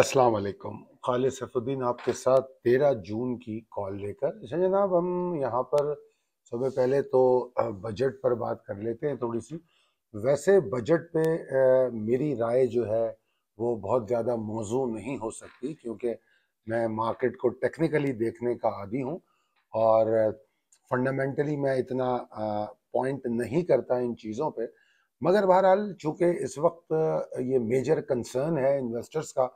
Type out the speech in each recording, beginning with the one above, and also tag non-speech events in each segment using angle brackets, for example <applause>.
अस्सलाम वालेकुम खालिद सैफुद्दीन आपके साथ तेरह जून की कॉल लेकर अच्छा जनाब हम यहाँ पर सबसे पहले तो बजट पर बात कर लेते हैं थोड़ी सी वैसे बजट पे मेरी राय जो है वो बहुत ज़्यादा मौजू नहीं हो सकती क्योंकि मैं मार्केट को टेक्निकली देखने का आदि हूँ और फंडामेंटली मैं इतना पॉइंट नहीं करता इन चीज़ों पर मगर बहरहाल चूँकि इस वक्त ये मेजर कंसर्न है इन्वेस्टर्स का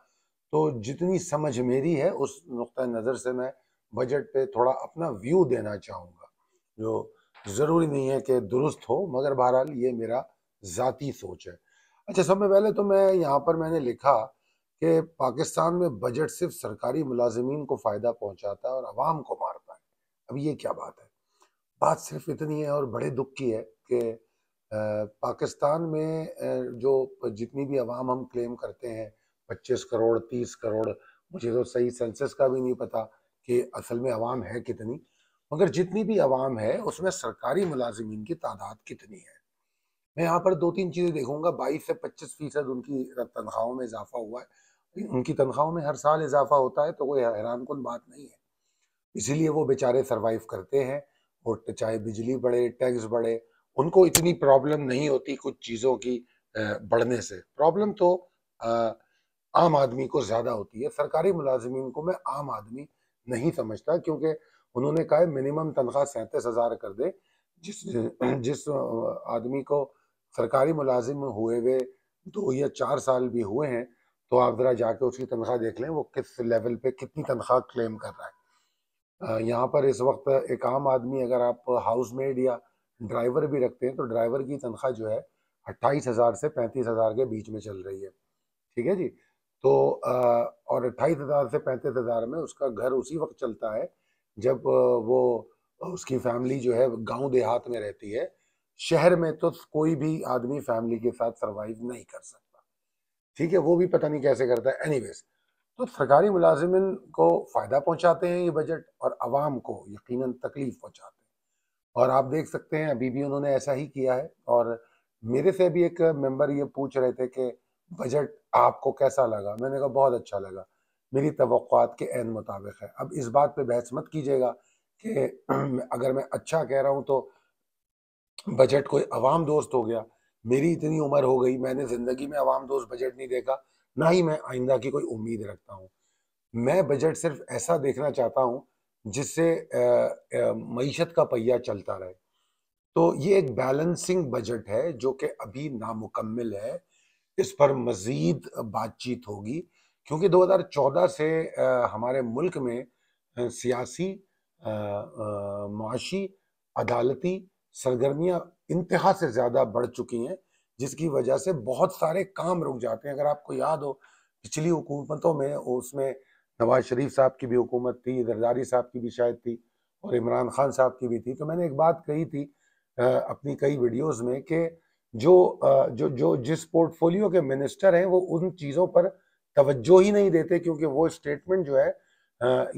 तो जितनी समझ मेरी है उस नुक़ नज़र से मैं बजट पे थोड़ा अपना व्यू देना चाहूँगा जो ज़रूरी नहीं है कि दुरुस्त हो मगर बहरहाल ये मेरा ज़ाती सोच है अच्छा सब में पहले तो मैं यहाँ पर मैंने लिखा कि पाकिस्तान में बजट सिर्फ सरकारी मुलाजमीन को फ़ायदा पहुँचाता है और आवाम को मारता है अब ये क्या बात है बात सिर्फ इतनी है और बड़े दुख की है कि पाकिस्तान में जो जितनी भी आवाम हम क्लेम करते हैं पच्चीस करोड़ तीस करोड़ मुझे तो सही सेंसस का भी नहीं पता कि असल में आवाम है कितनी मगर जितनी भी आवाम है उसमें सरकारी मुलाजमीन की तादाद कितनी है मैं यहाँ पर दो तीन चीज़ें देखूंगा बाईस से पच्चीस फीसद उनकी तनख्वाहों में इजाफा हुआ है उनकी तनख्वाहों में हर साल इजाफा होता है तो कोई हैरान कन बात नहीं है इसीलिए वो बेचारे सर्वाइव करते हैं और चाहे बिजली बढ़े टैक्स बढ़े उनको इतनी प्रॉब्लम नहीं होती कुछ चीज़ों की बढ़ने से प्रॉब्लम तो आ, आम आदमी को ज़्यादा होती है सरकारी मुलाजमीन को मैं आम आदमी नहीं समझता क्योंकि उन्होंने कहा मिनिमम तनख्वाह सैंतीस हज़ार कर दे जिस जिस आदमी को सरकारी मुलाजिम हुए हुए दो या चार साल भी हुए हैं तो आप ज़रा जाके उसकी तनख्वाह देख लें वो किस लेवल पे कितनी तनख्वाह क्लेम कर रहा है यहाँ पर इस वक्त एक आम आदमी अगर आप हाउस मेड या ड्राइवर भी रखते हैं तो ड्राइवर की तनख्वाह जो है अट्ठाईस हज़ार से पैंतीस हज़ार के बीच में चल रही है ठीक है जी तो और अट्ठाईस हज़ार से पैंतीस हज़ार में उसका घर उसी वक्त चलता है जब वो उसकी फैमिली जो है गांव देहात में रहती है शहर में तो कोई भी आदमी फैमिली के साथ सरवाइव नहीं कर सकता ठीक है वो भी पता नहीं कैसे करता है एनी तो सरकारी मुलाजमन को फ़ायदा पहुंचाते हैं ये बजट और आवाम को यकीन तकलीफ़ पहुंचाते हैं और आप देख सकते हैं अभी भी उन्होंने ऐसा ही किया है और मेरे से भी एक मेंबर ये पूछ रहे थे कि बजट आपको कैसा लगा मैंने कहा बहुत अच्छा लगा मेरी तवक़ात के एन मुताबिक है अब इस बात पे बहस मत कीजिएगा कि <clears throat> अगर मैं अच्छा कह रहा हूँ तो बजट कोई अवाम दोस्त हो गया मेरी इतनी उम्र हो गई मैंने ज़िंदगी में आवाम दोस्त बजट नहीं देखा ना ही मैं आइंदा की कोई उम्मीद रखता हूँ मैं बजट सिर्फ ऐसा देखना चाहता हूँ जिससे मीशत का पहिया चलता रहे तो ये एक बैलेंसिंग बजट है जो कि अभी नामुकम्मल है इस पर मज़ीद बातचीत होगी क्योंकि 2014 से हमारे मुल्क में सियासी माशी अदालती सरगर्मियाँ इंतहा से ज़्यादा बढ़ चुकी हैं जिसकी वजह से बहुत सारे काम रुक जाते हैं अगर आपको याद हो पिछली हुकूमतों में उसमें नवाज शरीफ साहब की भी हुकूमत थी जरदारी साहब की भी शायद थी और इमरान खान साहब की भी थी तो मैंने एक बात कही थी अपनी कई वीडियोज़ में कि जो जो जो जिस पोर्टफोलियो के मिनिस्टर हैं वो उन चीज़ों पर तवज्जो ही नहीं देते क्योंकि वो स्टेटमेंट जो है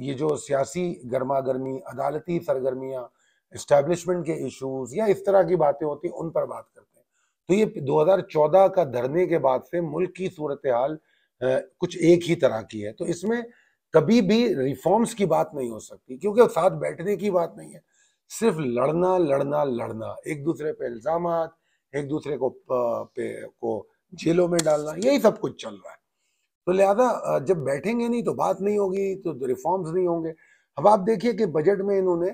ये जो सियासी गर्मा गर्मी अदालती सरगर्मियाँ इस्टेब्लिशमेंट के इश्यूज या इस तरह की बातें होती हैं उन पर बात करते हैं तो ये 2014 का धरने के बाद से मुल्क की सूरत हाल कुछ एक ही तरह की है तो इसमें कभी भी रिफॉर्म्स की बात नहीं हो सकती क्योंकि साथ बैठने की बात नहीं है सिर्फ लड़ना लड़ना लड़ना एक दूसरे पर इल्ज़ाम एक दूसरे को पे को जेलों में डालना यही सब कुछ चल रहा है तो लिहाजा जब बैठेंगे नहीं तो बात नहीं होगी तो रिफॉर्म्स नहीं होंगे अब आप देखिए कि बजट में इन्होंने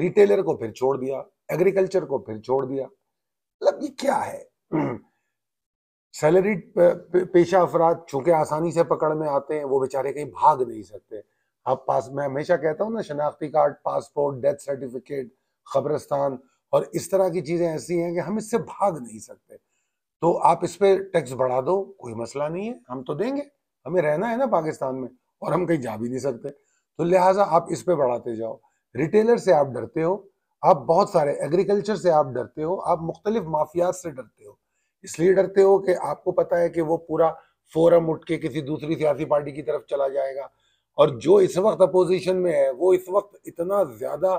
रिटेलर को फिर छोड़ दिया एग्रीकल्चर को फिर छोड़ दिया मतलब ये क्या है सैलरी पेशा अफराद चूंकि आसानी से पकड़ में आते हैं वो बेचारे कहीं भाग नहीं सकते आप पास मैं हमेशा कहता हूँ ना शनाख्ती कार्ड पासपोर्ट डेथ सर्टिफिकेट खबरस्तान और इस तरह की चीज़ें ऐसी हैं कि हम इससे भाग नहीं सकते तो आप इस पर टैक्स बढ़ा दो कोई मसला नहीं है हम तो देंगे हमें रहना है ना पाकिस्तान में और हम कहीं जा भी नहीं सकते तो लिहाजा आप इस पर बढ़ाते जाओ रिटेलर से आप डरते हो आप बहुत सारे एग्रीकल्चर से आप डरते हो आप मुख्तलिफ माफियात से डरते हो इसलिए डरते हो कि आपको पता है कि वो पूरा फोरम उठ के किसी दूसरी सियासी पार्टी की तरफ चला जाएगा और जो इस वक्त अपोजिशन में है वो इस वक्त इतना ज़्यादा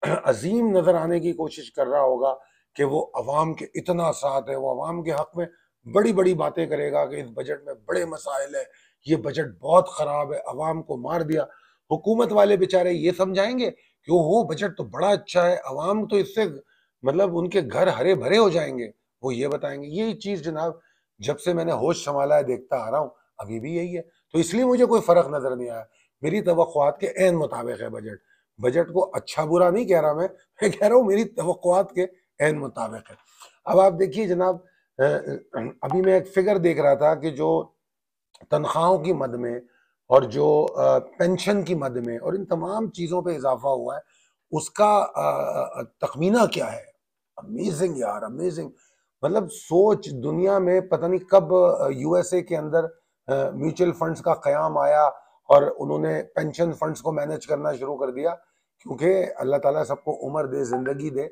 <clears throat> अजीम नज़र आने की कोशिश कर रहा होगा कि वो अवाम के इतना साथ है वो अवाम के हक में बड़ी बड़ी बातें करेगा कि इस बजट में बड़े मसाइल है ये बजट बहुत ख़राब है अवाम को मार दिया हुकूमत वाले बेचारे ये समझाएंगे कि वो बजट तो बड़ा अच्छा है अवाम तो इससे मतलब उनके घर हरे भरे हो जाएंगे वो ये बताएंगे यही चीज़ जनाब जब से मैंने होश संभाला है देखता आ रहा हूँ अभी भी यही है तो इसलिए मुझे कोई फ़र्क नज़र नहीं आया मेरी तो के एन मुताबिक है बजट बजट को अच्छा बुरा नहीं कह रहा मैं मैं कह रहा हूँ मेरी तो के एन मुताबिक है अब आप देखिए जनाब अभी मैं एक फिगर देख रहा था कि जो तनख्वाहों की मद में और जो पेंशन की मद में और इन तमाम चीज़ों पे इजाफा हुआ है उसका तखमीना क्या है अमेजिंग यार अमेजिंग मतलब सोच दुनिया में पता नहीं कब यूएसए के अंदर म्यूचुअल फंड्स का क्याम आया और उन्होंने पेंशन फंड्स को मैनेज करना शुरू कर दिया क्योंकि अल्लाह ताला सबको उम्र दे ज़िंदगी दे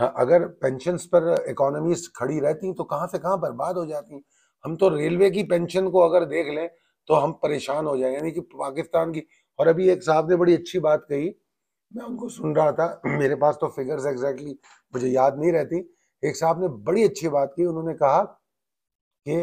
हाँ, अगर पेंशन पर इकोनॉमीज खड़ी रहती तो कहाँ से कहाँ बर्बाद हो जाती हम तो रेलवे की पेंशन को अगर देख लें तो हम परेशान हो जाए यानी कि पाकिस्तान की और अभी एक साहब ने बड़ी अच्छी बात कही मैं उनको सुन रहा था मेरे पास तो फिगर्स एग्जैक्टली मुझे याद नहीं रहती एक साहब ने बड़ी अच्छी बात की उन्होंने कहा कि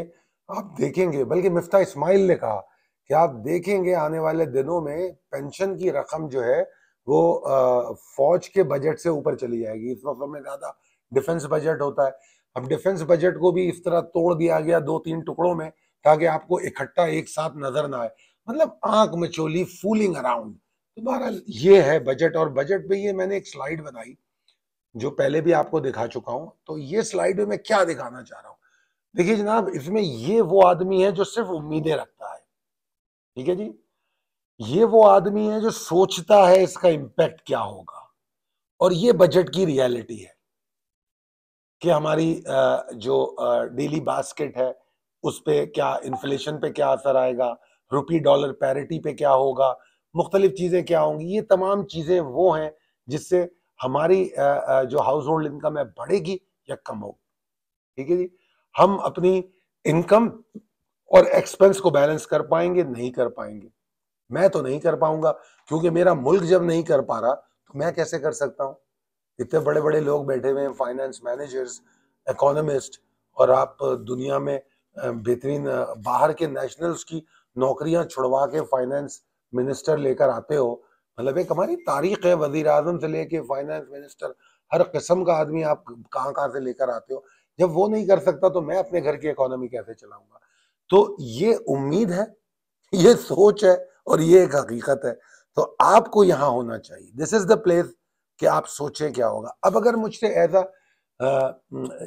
आप देखेंगे बल्कि मिफ्ता इस्माइल ने कहा कि आप देखेंगे आने वाले दिनों में पेंशन की रकम जो है वो फौज के बजट से ऊपर चली जाएगी इस वक्त हमें ज़्यादा डिफेंस बजट होता है अब डिफेंस बजट को भी इस तरह तोड़ दिया गया दो तीन टुकड़ों में ताकि आपको इकट्ठा एक साथ नजर ना आए मतलब आंख मचोली फूलिंग अराउंड तो बहरहाल ये है बजट और बजट पे ये मैंने एक स्लाइड बनाई जो पहले भी आपको दिखा चुका हूं तो ये स्लाइड में मैं क्या दिखाना चाह रहा हूँ देखिए जनाब इसमें ये वो आदमी है जो सिर्फ उम्मीदें रखता है ठीक है जी ये वो आदमी है जो सोचता है इसका इम्पैक्ट क्या होगा और ये बजट की रियलिटी है कि हमारी जो डेली बास्केट है उस पर क्या इन्फ्लेशन पे क्या असर आएगा रुपी डॉलर पैरिटी पे क्या होगा मुख्तलिफ चीज़ें क्या होंगी ये तमाम चीज़ें वो हैं जिससे हमारी जो हाउस होल्ड इनकम है बढ़ेगी या कम होगी ठीक है जी हम अपनी इनकम और एक्सपेंस को बैलेंस कर पाएंगे नहीं कर पाएंगे मैं तो नहीं कर पाऊंगा क्योंकि मेरा मुल्क जब नहीं कर पा रहा तो मैं कैसे कर सकता हूँ इतने बड़े बड़े लोग बैठे हुए हैं फाइनेंस मैनेजर्स इकोनॉमिस्ट और आप दुनिया में बेहतरीन बाहर के नेशनल्स की नौकरियां छुड़वा के फाइनेंस मिनिस्टर लेकर आते हो मतलब एक हमारी तारीख है वजीर आजम से लेके फाइनेंस मिनिस्टर हर किस्म का आदमी आप कहाँ कहाँ से लेकर आते हो जब वो नहीं कर सकता तो मैं अपने घर की इकोनॉमी कैसे चलाऊंगा तो ये उम्मीद है ये सोच है और ये एक हकीकत है तो आपको यहाँ होना चाहिए दिस इज द प्लेस कि आप सोचें क्या होगा अब अगर मुझसे as a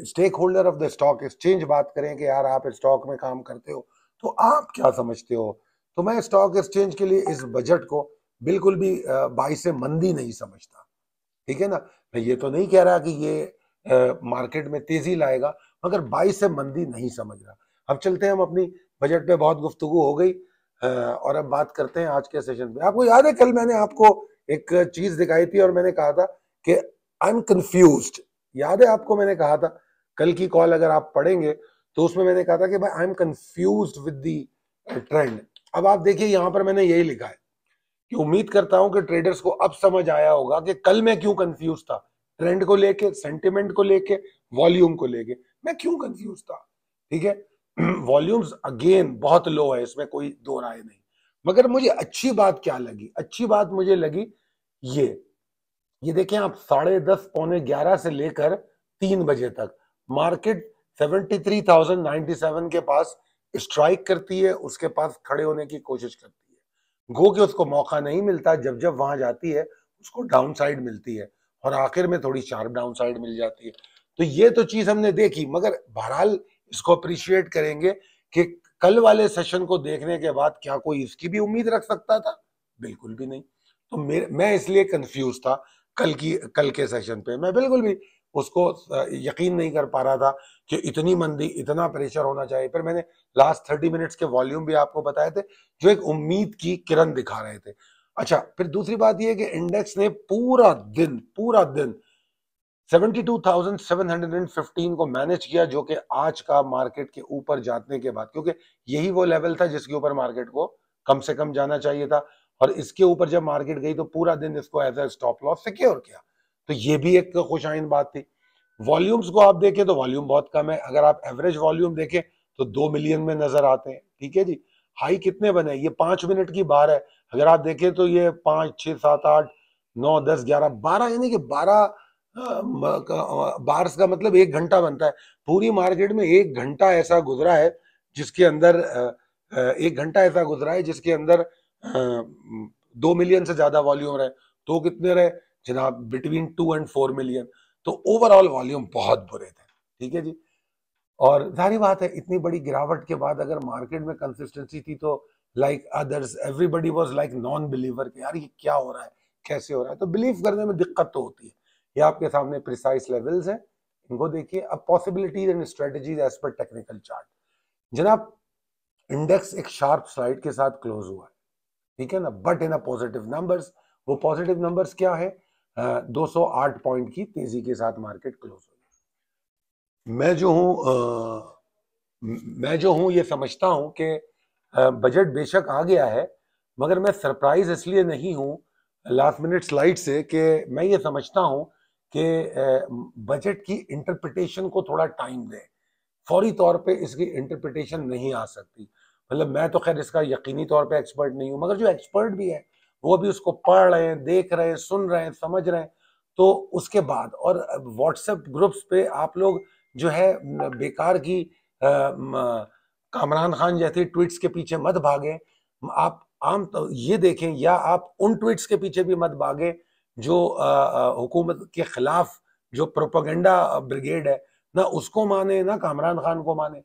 stakeholder of the stock exchange बात करें कि यार आप स्टॉक में काम करते हो तो आप क्या समझते हो तो मैं स्टॉक एक्सचेंज के लिए इस बजट को बिल्कुल भी बाई से मंदी नहीं समझता ठीक है ना मैं ये तो नहीं कह रहा कि ये मार्केट में तेजी लाएगा मगर बाई से मंदी नहीं समझ रहा अब चलते हैं हम अपनी बजट पे बहुत गुफ्तगु हो गई और अब बात करते हैं आज के सेशन में आपको याद है कल मैंने आपको एक चीज दिखाई थी और मैंने कहा था कि आई एम कंफ्यूज याद है आपको मैंने कहा था कल की कॉल अगर आप पढ़ेंगे तो उसमें मैंने कहा था कि भाई I am confuse with the trend अब आप देखिए यहाँ पर मैंने यही लिखा है कि उम्मीद करता हूं कि ट्रेडर्स को अब समझ आया होगा कि कल मैं क्यों कंफ्यूज था ट्रेंड को लेके सेंटिमेंट को लेके वॉल्यूम को लेके मैं क्यों कंफ्यूज था ठीक है वॉल्यूम्स <clears throat> अगेन बहुत लो है इसमें कोई दो राय नहीं मगर मुझे अच्छी बात क्या लगी अच्छी बात मुझे लगी ये ये देखें आप साढ़े दस पौने ग्यारह से लेकर तीन बजे तक market seventy three thousand ninety seven के पास स्ट्राइक करती है उसके पास खड़े होने की कोशिश करती है गो के उसको मौका नहीं मिलता जब जब वहां जाती है उसको डाउन साइड मिलती है और आखिर में थोड़ी शार्प डाउन साइड मिल जाती है तो ये तो चीज हमने देखी मगर बहरहाल इसको अप्रिशिएट करेंगे कि कल वाले सेशन को देखने के बाद क्या कोई इसकी भी उम्मीद रख सकता था बिल्कुल भी नहीं तो मेरे मैं इसलिए कंफ्यूज था कल की कल के सेशन पे मैं बिल्कुल भी उसको यकीन नहीं कर पा रहा था कि इतनी मंदी इतना प्रेशर होना चाहिए पर मैंने लास्ट थर्टी मिनट्स के वॉल्यूम भी आपको बताए थे जो एक उम्मीद की किरण दिखा रहे थे अच्छा फिर दूसरी बात यह कि इंडेक्स ने पूरा दिन पूरा दिन 72,715 को मैनेज किया जो कि आज का मार्केट के ऊपर जाने के बाद क्योंकि यही वो लेवल था जिसके ऊपर मार्केट को कम से कम जाना चाहिए था और इसके ऊपर जब मार्केट गई तो पूरा दिन इसको as a stop loss secure किया तो ये भी एक खुशाइन बात थी वॉल्यूम्स को आप देखें तो वॉल्यूम बहुत कम है अगर आप एवरेज वॉल्यूम देखें तो दो मिलियन में नजर आते हैं ठीक है जी हाई कितने बने ये पांच मिनट की बार है अगर आप देखें तो ये पांच छह सात आठ नौ दस ग्यारह बारह यानी कि बारह बार्स का मतलब एक घंटा बनता है पूरी मार्केट में एक घंटा ऐसा गुजरा है जिसके अंदर एक घंटा ऐसा गुजरा है जिसके अंदर दो मिलियन से ज्यादा वॉल्यूम रहे तो कितने रहे जनाब between two and four million तो ओवरऑल वॉल्यूम बहुत बुरे थे ठीक है जी और जारी बात है इतनी बड़ी गिरावट के बाद अगर मार्केट में कंसिस्टेंसी थी तो like others everybody was like non believer के यार ये क्या हो रहा है कैसे हो रहा है तो बिलीव करने में दिक्कत तो होती है ये आपके सामने प्रिसाइस लेवल्स हैं इनको देखिए अब possibilities and strategies as per technical chart जनाब इंडेक्स एक शार्प स्लाइड के साथ क्लोज हुआ है ठीक है ना but in a positive numbers वो पॉजिटिव नंबर्स क्या है आ, 208 पॉइंट की तेजी के साथ मार्केट क्लोज हुई मैं जो हूँ मैं जो हूँ ये समझता हूँ कि बजट बेशक आ गया है मगर मैं सरप्राइज इसलिए नहीं हूँ लास्ट मिनट स्लाइड से कि मैं ये समझता हूँ कि बजट की इंटरप्रिटेशन को थोड़ा टाइम दें फौरी तौर पे इसकी इंटरप्रिटेशन नहीं आ सकती मतलब मैं तो खैर इसका यकीनी तौर पे एक्सपर्ट नहीं हूँ मगर जो एक्सपर्ट भी है वो भी उसको पढ़ रहे हैं देख रहे हैं सुन रहे हैं समझ रहे हैं तो उसके बाद और व्हाट्सएप ग्रुप्स पे आप लोग जो है बेकार की कामरान खान जैसे ट्वीट्स के पीछे मत भागे आप आम तो ये देखें या आप उन ट्वीट्स के पीछे भी मत भागे जो हुकूमत के खिलाफ जो प्रोपागेंडा ब्रिगेड है ना उसको माने ना कामरान खान को माने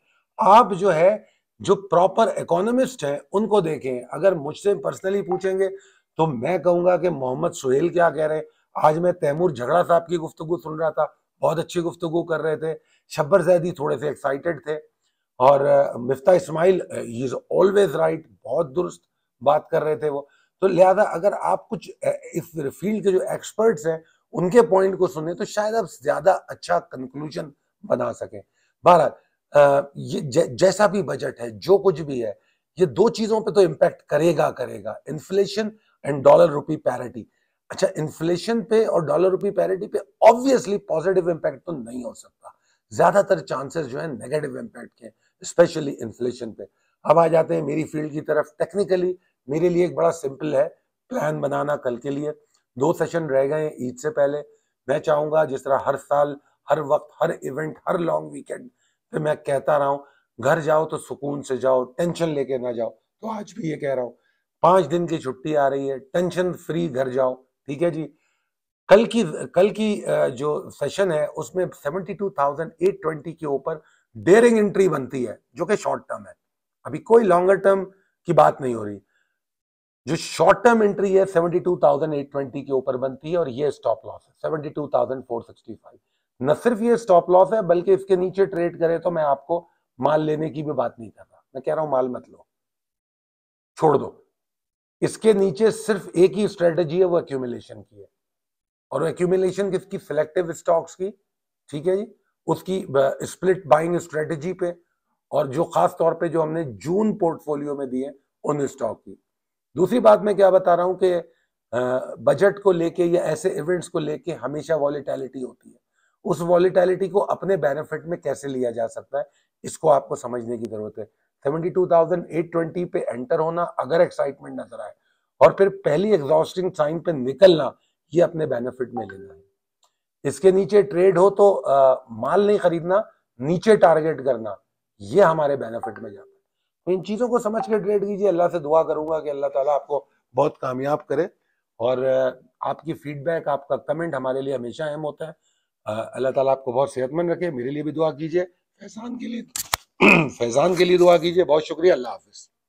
आप जो है जो प्रॉपर इकोनॉमिस्ट हैं उनको देखें अगर मुझसे पर्सनली पूछेंगे तो मैं कहूंगा कि मोहम्मद सुहेल क्या कह रहे हैं आज मैं तैमूर झगड़ा साहब की गुफ्तु सुन रहा था बहुत अच्छी गुफ्तु कर रहे थे शब्बर जैदी थोड़े से एक्साइटेड थे और Miftah Ismail is always right बहुत दुरुस्त बात कर रहे थे वो तो लिहाजा अगर आप कुछ इस फील्ड के जो एक्सपर्ट्स हैं उनके पॉइंट को सुने तो शायद आप ज्यादा अच्छा कंक्लूजन बना सकें बहर ये जै, जैसा भी बजट है जो कुछ भी है ये दो चीजों पे तो इम्पैक्ट करेगा करेगा inflation and dollar rupee parity अच्छा इन्फ्लेशन पे और डॉलर रुपी पैरिटी पे ऑब्वियसली पॉजिटिव इम्पैक्ट तो नहीं हो सकता ज्यादातर चांसेस जो है नेगेटिव इम्पैक्ट के स्पेशली इन्फ्लेशन पे अब आ जाते हैं मेरी फील्ड की तरफ टेक्निकली मेरे लिए एक बड़ा सिंपल है प्लान बनाना कल के लिए दो सेशन रह गए हैं ईद से पहले मैं चाहूंगा जिस तरह हर साल हर वक्त हर इवेंट हर लॉन्ग वीकेंड पे मैं कहता रहा हूँ घर जाओ तो सुकून से जाओ टेंशन लेके ना जाओ तो आज भी ये कह रहा हूँ पांच दिन की छुट्टी आ रही है टेंशन फ्री घर जाओ ठीक है जी कल की कल की जो सेशन है उसमें 72,820 के ऊपर डेयरिंग एंट्री बनती है जो कि शॉर्ट टर्म है अभी कोई लॉन्गर टर्म की बात नहीं हो रही जो शॉर्ट टर्म एंट्री है 72,820 के ऊपर बनती है और ये स्टॉप लॉस है 72,465 न सिर्फ ये स्टॉप लॉस है बल्कि इसके नीचे ट्रेड करें तो मैं आपको माल लेने की भी बात नहीं कर रहा मैं कह रहा हूं माल मत लो छोड़ दो इसके नीचे सिर्फ एक ही स्ट्रेटेजी है वो एक्यूमिलेशन की है और एक्यूमिलेशन किसकी सिलेक्टिव स्टॉक्स की ठीक है जी उसकी स्प्लिट बाइंग स्ट्रेटेजी पे और जो खास तौर पे जो हमने जून पोर्टफोलियो में दिए उन स्टॉक की दूसरी बात मैं क्या बता रहा हूं कि बजट को लेके या ऐसे इवेंट्स को लेके हमेशा वॉलीटैलिटी होती है उस वॉलीटैलिटी को अपने बेनिफिट में कैसे लिया जा सकता है इसको आपको समझने की जरूरत है seventy two thousand eight twenty पे एंटर होना अगर एक्साइटमेंट नजर आए और फिर पहली एग्जॉस्टिंग साइन पे निकलना ये अपने बेनिफिट में लेना है इसके नीचे ट्रेड हो तो आ, माल नहीं खरीदना नीचे टारगेट करना ये हमारे बेनिफिट में जाता तो इन चीज़ों को समझ के ट्रेड कीजिए अल्लाह से दुआ करूंगा कि अल्लाह ताला आपको बहुत कामयाब करे और आपकी फीडबैक आपका कमेंट हमारे लिए हमेशा अहम होता है अल्लाह ताला आपको बहुत सेहतमंद रखे मेरे लिए भी दुआ कीजिए फैजान के लिए <clears throat> फैजान के लिए दुआ कीजिए बहुत शुक्रिया अल्लाह हाफिज़